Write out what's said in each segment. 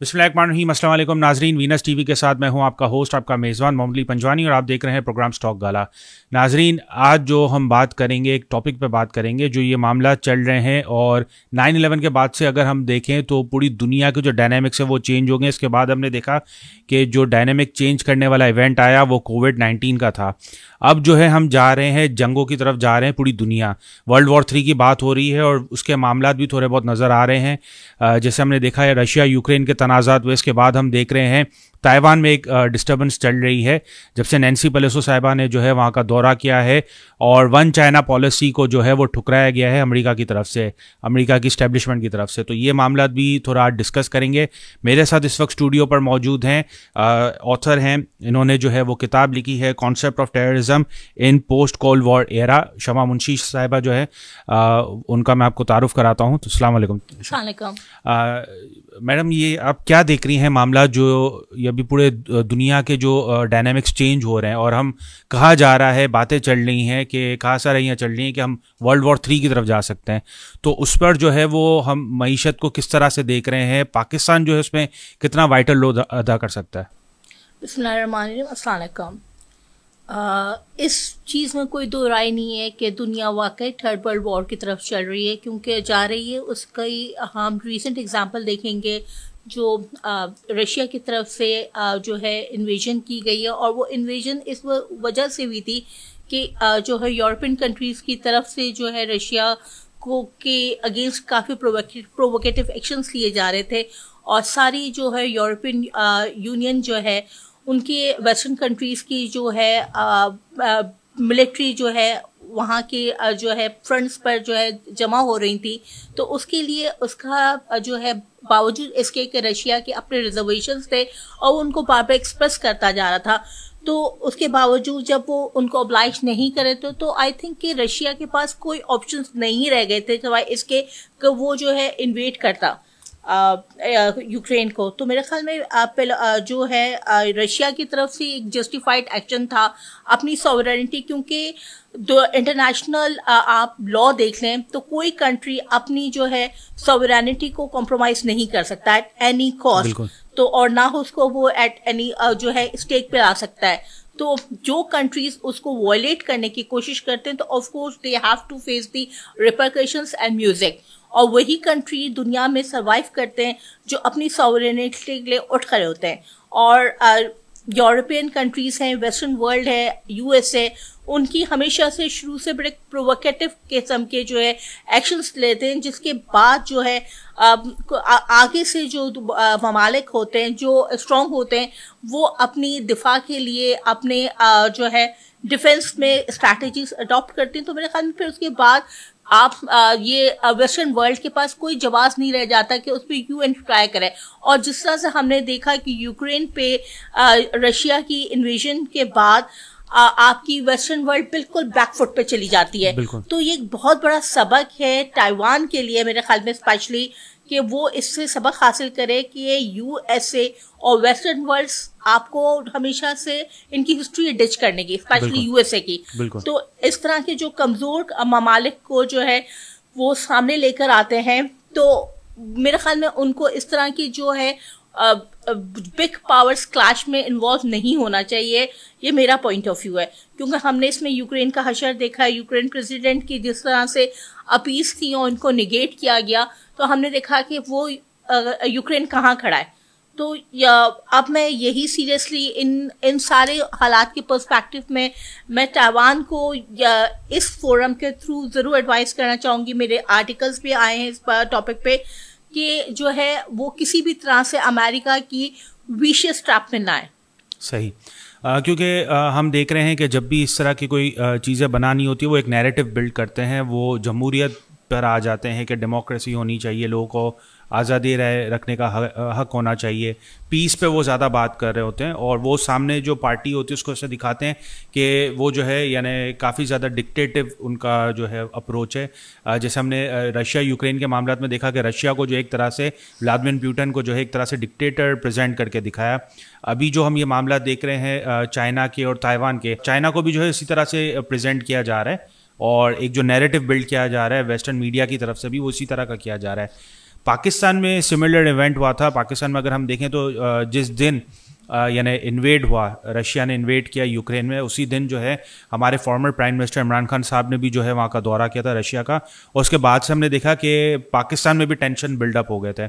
बिस्मिल्लाम असलम नाजरीन Venus TV के साथ मैं हूं आपका होस्ट आपका मेज़बान मोमली पंजवानी और आप देख रहे हैं प्रोग्राम स्टॉक गाला नाजरीन आज जो हम बात करेंगे एक टॉपिक पे बात करेंगे जो ये मामला चल रहे हैं और 9/11 के बाद से अगर हम देखें तो पूरी दुनिया के जो डायनेमिक्स है वो चेंज हो गए इसके बाद हमने देखा कि जो डायनेमिक चेंज करने वाला इवेंट आया वो कोविड नाइन्टीन का था अब जो है हम जा रहे हैं जंगों की तरफ जा रहे हैं पूरी दुनिया वर्ल्ड वॉर थ्री की बात हो रही है और उसके मामला भी थोड़े बहुत नज़र आ रहे हैं जैसे हमने देखा है रशिया यूक्रेन के तनाज़ात हुए इसके बाद हम देख रहे हैं ताइवान में एक डिस्टर्बेंस चल रही है जब से नैन्सी पलेसो साहिबा ने जो है वहाँ का दौरा किया है और वन चाइना पॉलिसी को जो है वो ठुकराया गया है अमेरिका की तरफ से अमेरिका की स्टैब्लिशमेंट की तरफ से तो ये मामला भी थोड़ा आज डिस्कस करेंगे मेरे साथ इस वक्त स्टूडियो पर मौजूद हैं ऑथर हैं इन्होंने जो है वो किताब लिखी है concept of terrorism in post cold war era Shama Munshi साहिबा जो है आ, उनका मैं आपको तारुफ कराता हूँ तो सलामकुम मैडम ये आप आप क्या देख रही हैं मामला जो ये अभी पूरे दुनिया के जो डायनामिक्स चेंज हो रहे हैं और हम कहा जा रहा है बातें चल रही हैं कि कहा रही चल रही हैं कि हम वर्ल्ड वॉर थ्री की तरफ जा सकते हैं तो उस पर जो है वो हम मीशत को किस तरह से देख रहे हैं पाकिस्तान जो है उसमें कितना वाइटल रोल अदा कर सकता है इस चीज़ में कोई दो राय नहीं है कि दुनिया वाकई थर्ड वर्ल्ड वॉर की तरफ चल रही है क्योंकि जा रही है उसका ही हम रीसेंट एग्जांपल देखेंगे जो रशिया की तरफ से जो है इन्वेजन की गई है और वो इन्वेजन इस वजह से हुई थी कि जो है यूरोपियन कंट्रीज़ की तरफ से जो है रशिया को के अगेंस्ट काफ़ी प्रोवोकेटिव एक्शंस लिए जा रहे थे और सारी जो है यूरोपियन यूनियन जो है उनके वेस्टर्न कंट्रीज़ की जो है मिलिट्री जो है वहाँ के जो है फ्रंट्स पर जो है जमा हो रही थी तो उसके लिए उसका जो है बावजूद इसके कि रशिया के अपने रिजर्वेशन थे और उनको बार बार एक्सप्रेस करता जा रहा था तो उसके बावजूद जब वो उनको अब्लाइज नहीं करे थे तो आई तो थिंक कि रशिया के पास कोई ऑप्शन नहीं रह गए थे सिवाय तो इसके कि वो जो है इन्वेट करता यूक्रेन को तो मेरे ख्याल में आ, जो है रशिया की तरफ से एक जस्टिफाइड एक्शन था अपनी सॉवरिटी क्योंकि दो इंटरनेशनल आप लॉ देख लें तो कोई कंट्री अपनी जो है सॉवरिटी को कॉम्प्रोमाइज नहीं कर सकता एट एनी कॉस्ट तो और ना उसको वो एट एनी जो है स्टेक पे ला सकता है तो जो कंट्रीज उसको वॉयलेट करने की कोशिश करते हैं तो of course they have to face the repercussion and music और वही कंट्री दुनिया में सर्वाइव करते हैं जो अपनी सॉवरेनिटी के लिए उठ खड़े होते हैं और यूरोपियन कंट्रीज़ हैं वेस्टर्न वर्ल्ड है यूएस है उनकी हमेशा से शुरू से बड़े प्रोवोकेटिव किस्म के जो है एक्शंस लेते हैं जिसके बाद जो है आगे से जो ममालिक होते हैं जो स्ट्रॉन्ग होते हैं वो अपनी दिफा के लिए अपने जो है डिफेंस में स्ट्रैटेजीज अडॉप्ट करते हैं तो मेरे ख्याल में फिर उसके बाद आप ये वेस्टर्न वर्ल्ड के पास कोई जवाब नहीं रह जाता कि उस पर यूएन ट्राई करे और जिस तरह से हमने देखा कि यूक्रेन पे रशिया की इन्वेजन के बाद आ, आपकी वेस्टर्न वर्ल्ड बिल्कुल बैकफुट पे चली जाती है तो ये एक बहुत बड़ा सबक है ताइवान के लिए मेरे ख्याल में स्पेशली कि वो इससे सबक हासिल करे कि ये यूएसए और वेस्टर्न वर्ल्ड आपको हमेशा से इनकी हिस्ट्री डिच करने की स्पेशली यूएसए की तो इस तरह के जो कमज़ोर ममालिक को जो है वो सामने लेकर आते हैं तो मेरे ख्याल में उनको इस तरह की जो है बिग पावर्स क्लैश में इन्वॉल्व नहीं होना चाहिए ये मेरा पॉइंट ऑफ व्यू है क्योंकि हमने इसमें यूक्रेन का हशर देखा है यूक्रेन प्रेसिडेंट की जिस तरह से अपीस थी और उनको निगेट किया गया तो हमने देखा कि वो यूक्रेन कहाँ खड़ा है तो अब मैं यही सीरियसली इन इन सारे हालात के पर्सपेक्टिव में मैं ताइवान को या इस फोरम के थ्रू ज़रूर एडवाइस करना चाहूँगी मेरे आर्टिकल्स भी आए हैं इस टॉपिक पे कि जो है वो किसी भी तरह से अमेरिका की विशेष ट्रैप में ना आए सही क्योंकि हम देख रहे हैं कि जब भी इस तरह की कोई चीज़ें बनानी होती है वो एक नैरेटिव बिल्ड करते हैं वो जमहूरियत पर आ जाते हैं कि डेमोक्रेसी होनी चाहिए लोगों को आज़ादी रह रखने का हक होना चाहिए पीस पे वो ज़्यादा बात कर रहे होते हैं और वो सामने जो पार्टी होती है उसको ऐसे दिखाते हैं कि वो जो है यानी काफ़ी ज़्यादा डिक्टेटिव उनका जो है अप्रोच है जैसे हमने रशिया यूक्रेन के मामला में देखा कि रशिया को जो एक तरह से व्लादिमिर प्यूटन को जो है एक तरह से डिक्टेटर प्रेजेंट करके दिखाया अभी जो हम ये मामला देख रहे हैं चाइना के और ताइवान के चाइना को भी जो है इसी तरह से प्रेजेंट किया जा रहा है और एक जो नैरेटिव बिल्ड किया जा रहा है वेस्टर्न मीडिया की तरफ से भी वो इसी तरह का किया जा रहा है पाकिस्तान में सिमिलर इवेंट हुआ था पाकिस्तान में अगर हम देखें तो जिस दिन यानी इन्वेड हुआ रशिया ने इन्वेड किया यूक्रेन में उसी दिन जो है हमारे former prime minister Imran Khan साहब ने भी जो है वहाँ का दौरा किया था रशिया का और उसके बाद से हमने देखा कि पाकिस्तान में भी टेंशन बिल्डअप हो गए थे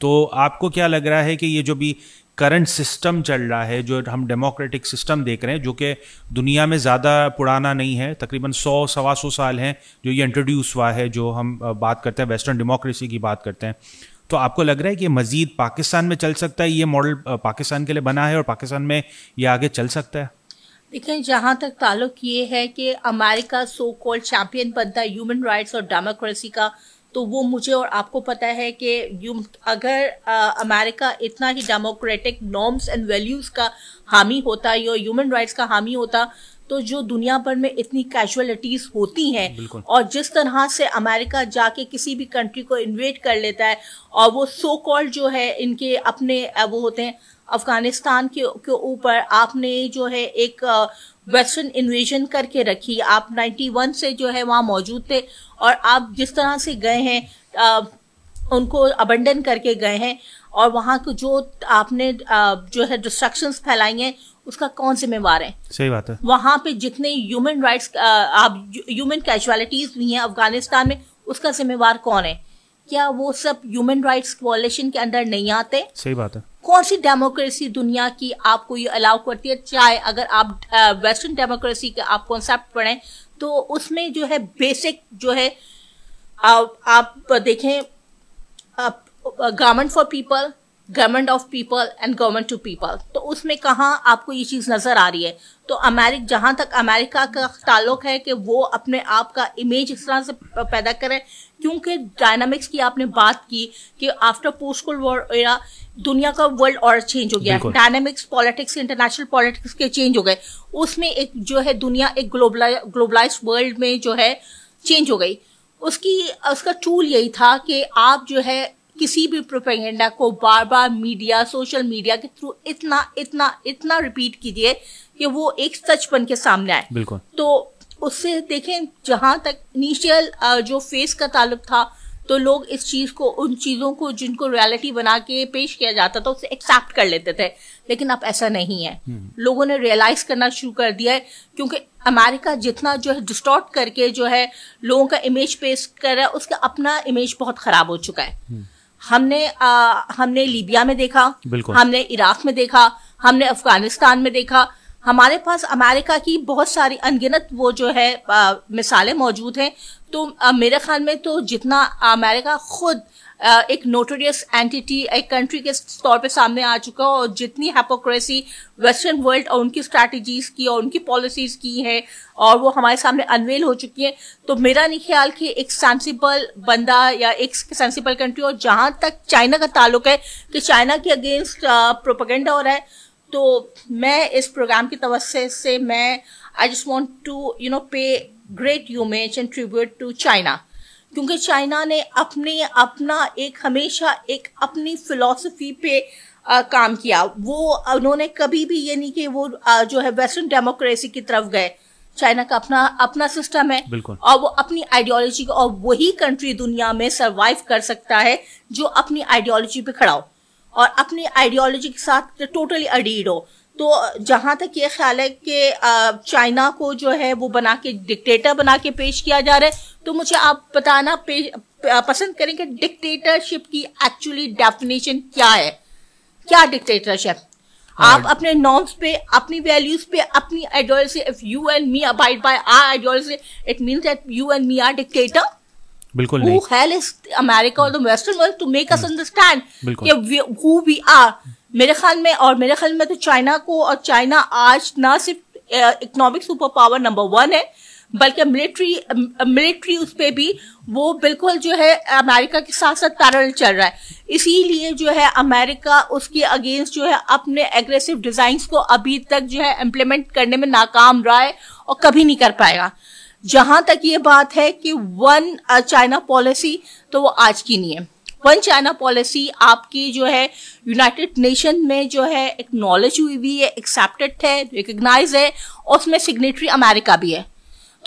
तो आपको क्या लग रहा है कि ये जो भी करंट सिस्टम चल रहा है जो हम डेमोक्रेटिक सिस्टम देख रहे हैं जो कि दुनिया में ज़्यादा पुराना नहीं है तकरीबन सौ सवा सौ साल हैं जो ये इंट्रोड्यूस हुआ है जो हम बात करते हैं वेस्टर्न डेमोक्रेसी की बात करते हैं तो आपको लग रहा है कि मज़ीद पाकिस्तान में चल सकता है ये मॉडल पाकिस्तान के लिए बना है और पाकिस्तान में ये आगे चल सकता है देखें जहाँ तक ताल्लुक ये है कि अमेरिका सो कॉल्ड चैम्पियन बनता है ह्यूमन राइट्स और डेमोक्रेसी का तो वो मुझे और आपको पता है कि यू अगर अमेरिका uh, इतना ही डेमोक्रेटिक नॉर्म्स एंड वैल्यूज़ का हामी होता या ह्यूमन राइट्स का हामी होता तो जो दुनिया भर में इतनी कैजुअलिटीज होती हैं और जिस तरह से अमेरिका जाके किसी भी कंट्री को इन्वेट कर लेता है और वो सो कॉल्ड जो है इनके अपने वो होते हैं अफगानिस्तान के ऊपर आपने जो है एक वेस्टर्न इन्वेजन करके रखी आप 91 से जो है वहाँ मौजूद थे और आप जिस तरह से गए हैं उनको अबंडन करके गए हैं और वहाँ को जो आपने जो है डिस्ट्रक्शंस फैलाई हैं उसका कौन से मेवार है सही बात है वहां पे जितने ह्यूमन राइट्स आप ह्यूमन कैजुअलिटीज हुई हैं अफगानिस्तान में उसका जिम्मेवार कौन है क्या वो सब ह्यूमन राइट्स वॉलेशन के अंदर नहीं आते सही बात है कौन सी डेमोक्रेसी दुनिया की आपको ये अलाउ करती है चाहे अगर आप वेस्टर्न डेमोक्रेसी के आप कॉन्सेप्ट पढ़ें तो उसमें जो है बेसिक जो है आ, आप देखें government for people government of people and government to people तो उसमें कहाँ आपको ये चीज़ नज़र आ रही है तो अमेरिक जहाँ तक अमेरिका का ताल्लुक है कि वो अपने आप का इमेज इस तरह से पैदा करें क्योंकि डायनामिक्स की आपने बात की कि after post cold war era दुनिया का वर्ल्ड और चेंज हो गया डायनामिक्स पॉलिटिक्स इंटरनेशनल पॉलिटिक्स के चेंज हो गए उसमें एक जो है दुनिया एक ग्लोबलाइज ग्लोबलाइज वर्ल्ड में जो है चेंज हो गई उसकी उसका टूल यही था कि आप जो है किसी भी प्रोपेगेंडा को बार बार मीडिया सोशल मीडिया के थ्रू इतना इतना इतना रिपीट कीजिए कि वो एक सच बन के सामने आए बिल्कुल तो उससे देखें जहां तक इनिशियल जो फेस का ताल्लुक था तो लोग इस चीज़ को उन चीज़ों को जिनको रियलिटी बना के पेश किया जाता था उसे एक्सेप्ट कर लेते थे लेकिन अब ऐसा नहीं है हम्म। लोगों ने रियलाइज करना शुरू कर दिया है क्योंकि अमेरिका जितना जो है डिस्टॉर्ट करके जो है लोगों का इमेज पेश कर रहा है उसका अपना इमेज बहुत खराब हो चुका है हम्म। हमने आ, हमने लीबिया में देखा हमने इराक में देखा हमने अफगानिस्तान में देखा हमारे पास अमेरिका की बहुत सारी अनगिनत वो जो है आ, मिसालें मौजूद हैं तो आ, मेरे ख्याल में तो जितना अमेरिका खुद एक नोटोरियस एंटिटी एक कंट्री के तौर पे सामने आ चुका है और जितनी हेपोक्रेसी वेस्टर्न वर्ल्ड और उनकी स्ट्रैटेजीज की और उनकी पॉलिसीज की है और वो हमारे सामने अनवेल हो चुकी है तो मेरा नहीं ख्याल कि एक सेंसिबल बंदा या एक सेंसिबल कंट्री और जहां तक चाइना का ताल्लुक है कि चाइना के अगेंस्ट प्रोपगेंडा हो रहा है तो मैं इस प्रोग्राम की तवस्से से मैं I just want to you know pay great homage and tribute to China क्योंकि चाइना ने अपने अपना एक हमेशा एक अपनी फिलॉसफी पे आ, काम किया वो उन्होंने कभी भी ये नहीं कि वो आ, जो है वेस्टर्न डेमोक्रेसी की तरफ गए चाइना का अपना अपना सिस्टम है और वो अपनी आइडियोलॉजी और वही कंट्री दुनिया में सरवाइव कर सकता है जो अपनी आइडियोलॉजी पे खड़ा हो और अपनी आइडियोलॉजी के साथ टोटली तो अडीड हो तो जहां तक ये ख्याल है कि चाइना को जो है वो बना के डिक्टेटर बना के पेश किया जा रहा है तो मुझे आप बताना पसंद करें कि डिक्टेटरशिप की एक्चुअली डेफिनेशन क्या है क्या डिक्टेटरशिप हाँ। आप अपने नॉर्म्स पे अपनी वैल्यूज पे अपनी ideology if you and me abide by our ideology it mean that you and me are dictator बिल्कुल नहीं हु हेल इज अमेरिका और the western world to make us understand कि हु वी आर मेरे ख्याल में और मेरे ख्याल में तो चाइना को और चाइना आज ना सिर्फ economic super power number one है बल्कि मिलिट्री मिलिट्री उस पर भी वो बिल्कुल जो है अमेरिका के साथ साथ पैरल चल रहा है इसीलिए जो है अमेरिका उसके अगेंस्ट जो है अपने एग्रेसिव डिजाइन को अभी तक जो है इम्प्लीमेंट करने में नाकाम रहा है और कभी नहीं कर पाएगा जहां तक ये बात है कि वन चाइना पॉलिसी तो वो आज की नहीं है वन चाइना पॉलिसी आपकी जो है यूनाइटेड नेशन में जो है एक्नॉलेज हुई भी है एक्सेप्टेड है रिकग्नाइज है और उसमें सिग्नेटरी अमेरिका भी है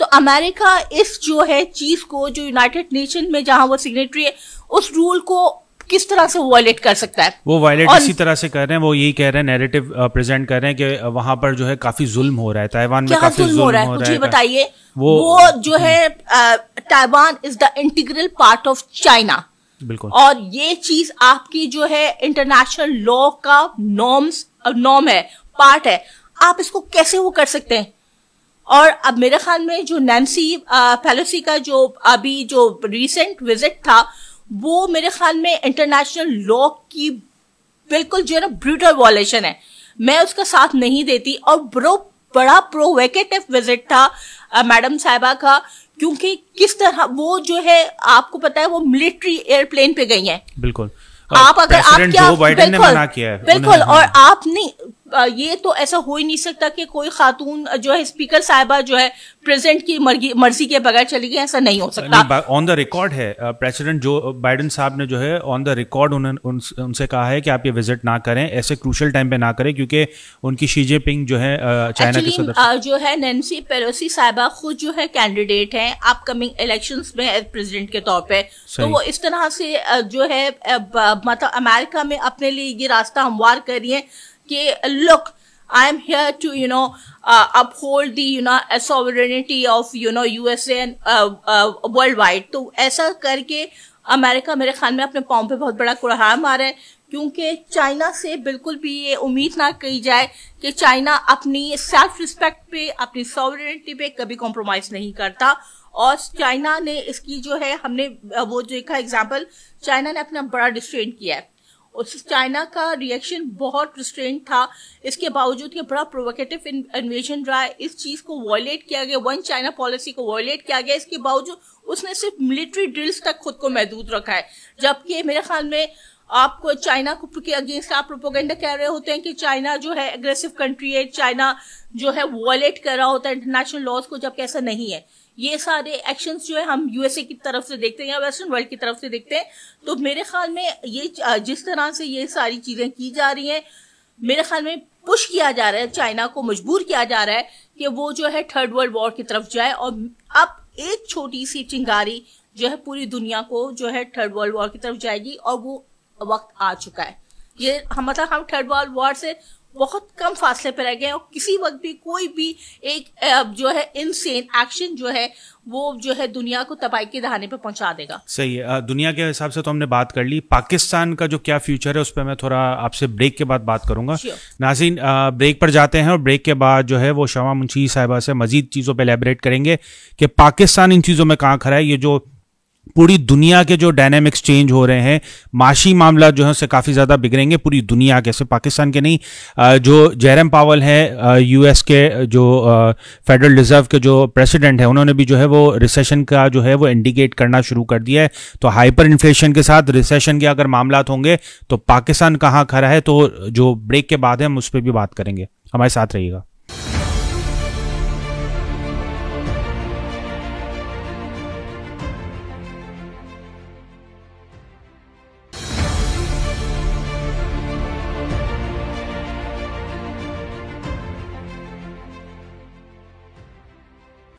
तो अमेरिका इस जो है चीज़ को जो यूनाइटेड नेशन में जहाँ वो सिग्नेटरी है उस रूल को किस तरह से वायलेट कर सकता है वो वायलेट इसी तरह से कर रहे हैं वो यही कह रहे हैं नैरेटिव प्रेजेंट कर रहे हैं कि वहां पर जो है काफी जुल्म हो रहा है ताइवान में काफी जुल्म हो रहा है मुझे बताइए वो, वो जो है Taiwan is the integral part of China बिल्कुल और ये चीज आपकी जो है इंटरनेशनल लॉ का नॉर्म्स नॉर्म है पार्ट है आप इसको कैसे वो कर सकते हैं और अब मेरे ख्याल में जो नैन्सी पेलोसी का जो अभी जो रिसेंट विजिट था वो मेरे ख्याल में इंटरनेशनल लॉ की बिल्कुल जो है ना ब्रूटल वॉलेशन है मैं उसका साथ नहीं देती और ब्रो बड़ा प्रोवेकेटिव विजिट था मैडम साहिबा का क्योंकि किस तरह वो जो है आपको पता है वो मिलिट्री एयरप्लेन पे गई हैं बिल्कुल आप अगर आप क्या बिल्कुल बिल्कुल और आप नहीं ये तो ऐसा हो ही नहीं सकता कि कोई खातून जो है स्पीकर साहबा जो है प्रेसिडेंट की मर्जी के बगैर चली गई ऐसा नहीं हो सकता ऑन द रिकॉर्ड है प्रेसिडेंट जो बाइडन साहब ने जो है ऑन द रिकॉर्ड उन्होंने उनसे कहा है कि आप ये विजिट ना करें ऐसे क्रूशल टाइम पे ना करें क्योंकि उनकी शी पिंग जो है चाइना के सदर जो है नैन्सी पेलोसी साहबा खुद जो है कैंडिडेट है अपकमिंग इलेक्शन में प्रेजिडेंट के तौर पर तो वो इस तरह से जो है मतलब अमेरिका में अपने लिए ये रास्ता हमवार कर रही है कि look I am here to you know uphold the you know sovereignty of you know U S and world uh, wide uh, तो ऐसा करके अमेरिका मेरे ख्याल में अपने पाँव पे बहुत बड़ा कुरहार मारा है क्योंकि चाइना से बिल्कुल भी ये उम्मीद ना की जाए कि चाइना अपनी सेल्फ रिस्पेक्ट पे अपनी सॉवरिटी पे कभी कॉम्प्रोमाइज नहीं करता और चाइना ने इसकी जो है हमने वो जो देखा एग्जाम्पल चाइना ने अपना बड़ा डिस्ट्रेन किया है उस चाइना का रिएक्शन बहुत रिस्ट्रेंट था इसके बावजूद ये बड़ा प्रोवोकेटिव इन्वेजन रहा है इस चीज़ को वॉयलेट किया गया वन चाइना पॉलिसी को वॉयलेट किया गया इसके बावजूद उसने सिर्फ मिलिट्री ड्रिल्स तक खुद को महदूद रखा है जबकि मेरे ख्याल में आपको चाइना के अगेंस्ट आप प्रोपोगेंडा कह रहे होते हैं कि चाइना जो है एग्रेसिव कंट्री है चाइना जो है वॉयलेट कर रहा होता है इंटरनेशनल लॉज को जबकि ऐसा नहीं है ये सारे एक्शन जो है हम यूएसए की तरफ से देखते हैं या वेस्टर्न वर्ल्ड की तरफ से देखते हैं तो मेरे ख्याल में ये जिस तरह से ये सारी चीजें की जा रही हैं मेरे ख्याल में पुश किया जा रहा है चाइना को मजबूर किया जा रहा है कि वो जो है थर्ड वर्ल्ड वॉर की तरफ जाए और अब एक छोटी सी चिंगारी जो है पूरी दुनिया को जो है थर्ड वर्ल्ड वॉर की तरफ जाएगी और वो वक्त आ चुका है ये हम मतलब हम थर्ड वर्ल्ड वॉर से बहुत कम फासले पर रह गए और किसी वक्त भी कोई भी एक जो है इनसेन एक्शन जो है वो जो है दुनिया को तबाही के दहाने पर पहुंचा देगा सही है दुनिया के हिसाब से तो हमने बात कर ली पाकिस्तान का जो क्या फ्यूचर है उस पर मैं थोड़ा आपसे ब्रेक के बाद बात करूंगा नाजीन ब्रेक पर जाते हैं और ब्रेक के बाद जो है वो शमा मुंशी साहिबा से मजीद चीज़ों पर एलेबरेट करेंगे कि पाकिस्तान इन चीज़ों में कहाँ खड़ा है ये जो पूरी दुनिया के जो डायनेमिक्स चेंज हो रहे हैं माशी मामला जो है उससे काफ़ी ज़्यादा बिगड़ेंगे पूरी दुनिया के से पाकिस्तान के नहीं जो जैरम पावल है यूएस के जो फेडरल रिजर्व के जो प्रेसिडेंट है उन्होंने भी जो है वो रिसेशन का जो है वो इंडिकेट करना शुरू कर दिया है तो हाइपर इन्फ्लेशन के साथ रिसेशन के अगर मामला होंगे तो पाकिस्तान कहाँ खड़ा है तो जो ब्रेक के बाद है हम उस पर भी बात करेंगे हमारे साथ रहिएगा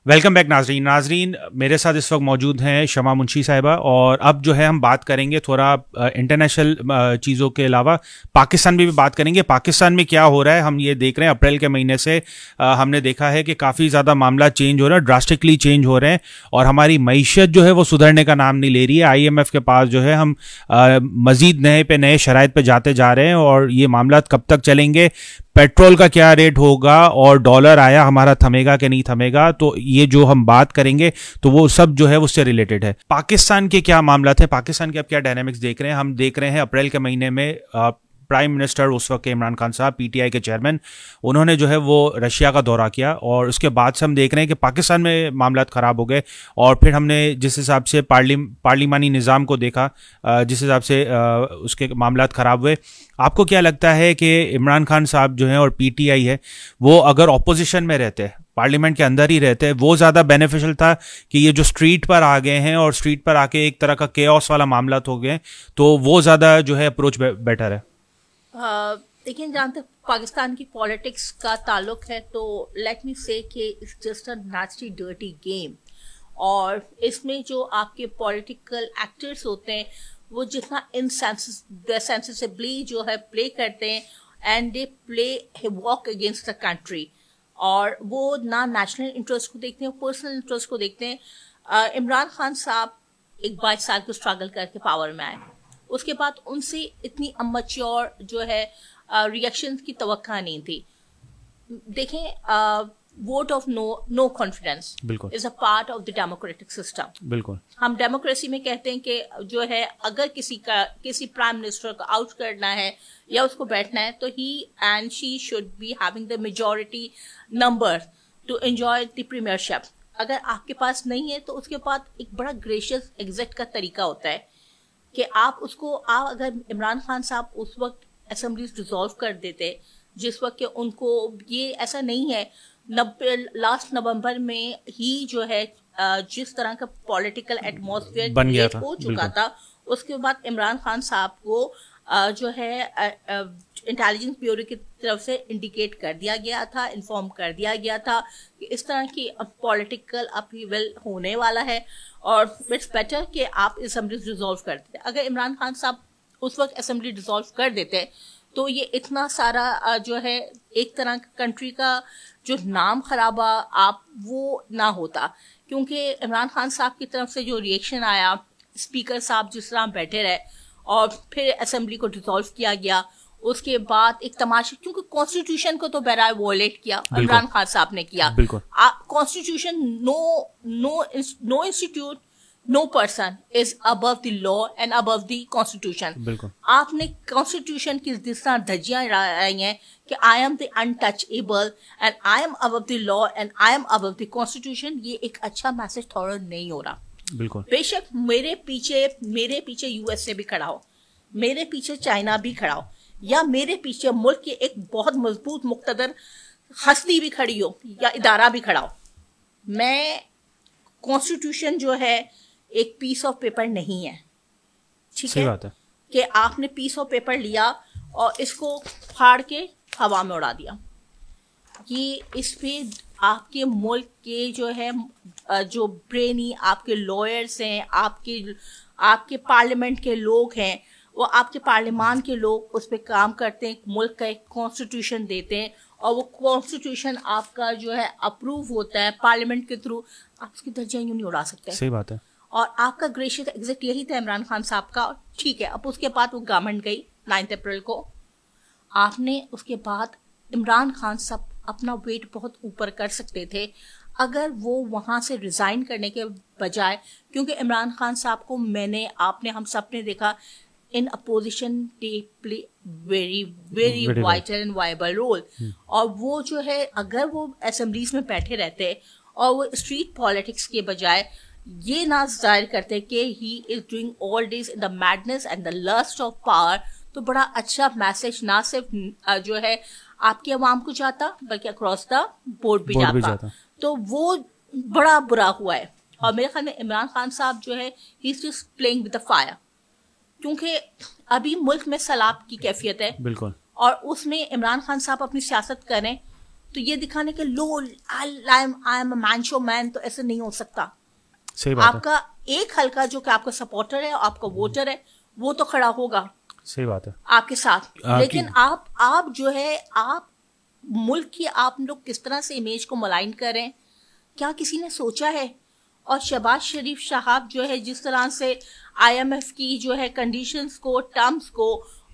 वेलकम बैक नाजरीन नाजरीन मेरे साथ इस वक्त मौजूद हैं शमा मुंशी साहिबा और अब जो है हम बात करेंगे थोड़ा इंटरनेशनल चीज़ों के अलावा पाकिस्तान में भी बात करेंगे पाकिस्तान में क्या हो रहा है हम ये देख रहे हैं अप्रैल के महीने से हमने देखा है कि काफ़ी ज़्यादा मामला चेंज हो रहा है ड्रास्टिकली चेंज हो रहे हैं और हमारी मीशत जो है वो सुधरने का नाम नहीं ले रही है आई एम एफ के पास जो है हम मजीद नए पे नए शराइ पर जाते जा रहे हैं और ये मामला कब तक चलेंगे पेट्रोल का क्या रेट होगा और डॉलर आया हमारा थमेगा कि नहीं थमेगा तो ये जो हम बात करेंगे तो वो सब जो है उससे रिलेटेड है पाकिस्तान के क्या मामला थे पाकिस्तान के अब क्या डायनेमिक्स देख रहे हैं हम देख रहे हैं अप्रैल के महीने में प्राइम मिनिस्टर उस वक्त इमरान खान साहब पीटीआई के चेयरमैन उन्होंने जो है वो रशिया का दौरा किया और उसके बाद से हम देख रहे हैं कि पाकिस्तान में मामला ख़राब हो गए और फिर हमने जिस हिसाब से पार्ली पार्लिमानी निज़ाम को देखा जिस हिसाब से उसके मामला ख़राब हुए आपको क्या लगता है कि इमरान खान साहब जो हैं और पीटीआई है वो अगर अपोजिशन में रहते हैं पार्लियामेंट के अंदर ही रहते हैं वो ज़्यादा बेनिफिशियल था कि ये जो स्ट्रीट पर आ गए हैं और स्ट्रीट पर आके एक तरह का के वाला मामला हो गए तो वो ज़्यादा जो है अप्रोच बेटर है लेकिन जहाँ तक पाकिस्तान की पॉलिटिक्स का ताल्लुक है तो लेट मी से कि it's just a naughty dirty game और इसमें जो आपके पॉलिटिकल एक्टर्स होते हैं वो जितना इन सेंसिबली जो है प्ले करते हैं and they play walk against the country और वो ना नेशनल इंटरेस्ट को देखते हैं पर्सनल इंटरेस्ट को देखते हैं इमरान खान साहब एक बाईस साल को स्ट्रगल करके पावर में आए उसके बाद उनसे इतनी अमच्योर जो है रिएक्शन की तो नहीं थी देखें vote of no no confidence is a part of the democratic system बिल्कुल हम डेमोक्रेसी में कहते हैं कि जो है अगर किसी का किसी प्राइम मिनिस्टर को आउट करना है या उसको बैठना है तो he and she should be having the majority number to enjoy the premiership अगर आपके पास नहीं है तो उसके बाद एक बड़ा ग्रेशियस एग्जिट का तरीका होता है कि आप उसको आप अगर इमरान खान साहब उस वक्त असम्बलीज डिजोल्व कर देते जिस वक्त के उनको ये ऐसा नहीं है नब्बे लास्ट नवंबर में ही जो है जिस तरह का पॉलिटिकल एटमोसफियर हो चुका था उसके बाद इमरान खान साहब को जो है इंटेलिजेंस ब्यूरो की तरफ से इंडिकेट कर दिया गया था इन्फॉर्म कर दिया गया था कि इस तरह की अब पॉलिटिकल अपीवल होने वाला है और इट्स बेटर कि आप असम्बली डिजोल्व कर देते अगर इमरान खान साहब उस वक्त असम्बली डिजोल्व कर देते तो ये इतना सारा जो है एक तरह कंट्री का जो नाम खराबा आप वो ना होता क्योंकि इमरान खान साहब की तरफ से जो रिएक्शन आया स्पीकर साहब जिस तरह बैठे रहे और फिर असम्बली को डिजोल्व किया गया उसके बाद एक तमाशा क्योंकि कॉन्स्टिट्यूशन को तो बहरा वॉयलेट किया इमरान खान साहब ने किया constitution no no no institute no person is above the law and above the constitution आपने कॉन्स्टिट्यूशन की जिस तरह धज्जियां आई हैं कि I am the untouchable and I am above the law and I am above the constitution ये एक अच्छा मैसेज थोड़ा नहीं हो रहा बिल्कुल बेशक मेरे पीछे मेरे पीछे यूएसए भी खड़ा हो मेरे पीछे चाइना भी खड़ा हो या मेरे पीछे मुल्क की एक बहुत मजबूत मुक्तदर हस्ती भी खड़ी हो या इदारा भी खड़ा हो मैं कॉन्स्टिट्यूशन जो है एक पीस ऑफ पेपर नहीं है ठीक है कि आपने पीस ऑफ पेपर लिया और इसको फाड़ के हवा में उड़ा दिया ये इस पे आपके मुल्क के जो है जो ब्रेनी आपके लॉयर्स हैं आपके आपके पार्लियामेंट के लोग हैं वो आपके पार्लियामान के लोग उस पर काम करते हैं मुल्क का एक कॉन्स्टिट्यूशन देते हैं और वो कॉन्स्टिट्यूशन आपका जो है अप्रूव होता है पार्लियामेंट के थ्रू आप उसकी दर्जा यूँ नहीं उड़ा सकते सही बात है और आपका ग्रेशियस एग्जैक्ट यही था इमरान खान साहब का ठीक है अब उसके बाद वो गवर्नमेंट गई नाइन्थ अप्रैल को आपने उसके बाद इमरान खान साहब अपना वेट बहुत ऊपर कर सकते थे अगर वो वहाँ से रिज़ाइन करने के बजाय क्योंकि इमरान खान साहब को मैंने आपने हम सब ने देखा in opposition they play very very, very vital and viable role hmm. और वो जो है अगर वो असेंबलीज में बैठे रहते और वो स्ट्रीट पॉलिटिक्स के बजाय ये ना जाहिर करते कि he is doing all this in the madness and the lust of power तो बड़ा अच्छा मैसेज ना सिर्फ जो है आपके अवाम को जाता बल्कि अक्रॉस द बोर्ड भी जाता।, जाता तो वो बड़ा बुरा हुआ है और मेरे ख्याल में इमरान खान साहब जो है he is just playing with the fire क्योंकि अभी मुल्क में सैलाब की कैफियत है बिल्कुल और उसमें इमरान खान साहब अपनी सियासत करें तो ये दिखाने के लो I am man show man तो ऐसे नहीं हो सकता सही बात आपका है। एक हल्का जो कि आपका सपोर्टर है आपका वोटर है वो तो खड़ा होगा सही बात है आपके साथ लेकिन आप आप जो है आप मुल्क की आप लोग किस तरह से इमेज को मलाइन करें क्या किसी ने सोचा है और शहबाज शरीफ साहब जो है जिस तरह से आईएमएफ की जो है कंडीशंस को टर्म्स को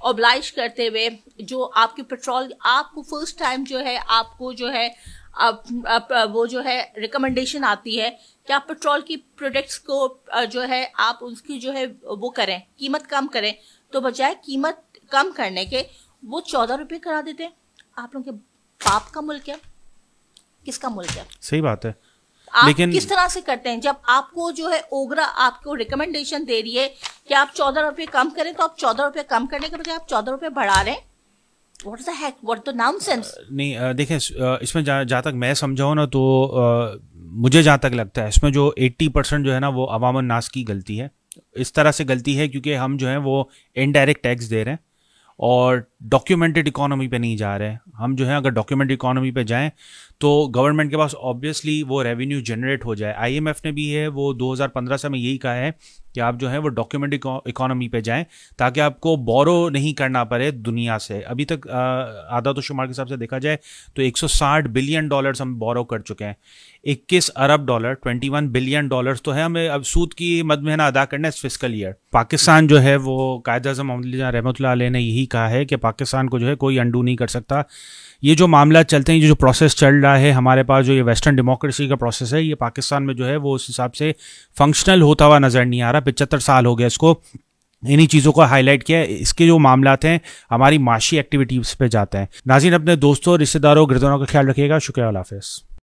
ओब्लाइज करते हुए जो आपके पेट्रोल आपको फर्स्ट टाइम जो है आपको जो है आप, आप, वो जो है रिकमेंडेशन आती है कि आप पेट्रोल की प्रोडक्ट्स को जो है आप उसकी जो है वो करें कीमत कम करें तो बजाय कीमत कम करने के वो चौदह रुपये करा देते हैं आप लोगों के बाप का मुल्क है किसका मुल्क है सही बात है आप लेकिन किस तरह से करते हैं जब आपको जो है ओगरा आपको रिकमेंडेशन दे रही है कि आप चौदह रुपए कम करें तो आप चौदह रुपए कम करने के बजाय आप चौदह रुपए बढ़ा रहे हैं नहीं देखिए इसमें जहाँ तक मैं समझाऊँ ना तो आ, मुझे जहाँ तक लगता है इसमें जो 80 परसेंट जो है ना वो अवाम नाश की गलती है इस तरह से गलती है क्योंकि हम जो है वो इनडायरेक्ट टैक्स दे रहे हैं और डॉक्यूमेंटेड इकोनॉमी पे नहीं जा रहे हम जो है अगर डॉक्यूमेंटेड इकोनॉमी पे जाएं तो गवर्नमेंट के पास ऑब्वियसली वो रेवेन्यू जनरेट हो जाए आईएमएफ ने भी है वो 2015 से में यही कहा है कि आप जो है वो डॉक्यूमेंट इकोनॉमी पे जाएं ताकि आपको बोरो नहीं करना पड़े दुनिया से अभी तक आधा तो शुमार के हिसाब से देखा जाए तो 160 बिलियन डॉलर्स हम बोरो कर चुके हैं 21 अरब डॉलर 21 बिलियन डॉलर्स तो है हमें अब सूद की मद महीना अदा करना इस फिजिकल ईयर पाकिस्तान जो है वो कायद अजम रहमत ने यही कहा है कि पाकिस्तान को जो है कोई अंडू नहीं कर सकता ये जो मामला चलते हैं ये जो प्रोसेस चल रहा है हमारे पास जो ये वेस्टर्न डेमोक्रेसी का प्रोसेस है ये पाकिस्तान में जो है वो उस हिसाब से फंक्शनल होता हुआ नज़र नहीं आ रहा पिचहत्तर साल हो गया इसको इन्हीं चीज़ों को हाईलाइट किया इसके जो मामला हैं हमारी माशी एक्टिविटीज़ पे जाते हैं नाजिन अपने दोस्तों रिश्तेदारों गिरदानों का ख्याल रखिएगा शुक्रिया हाफिज़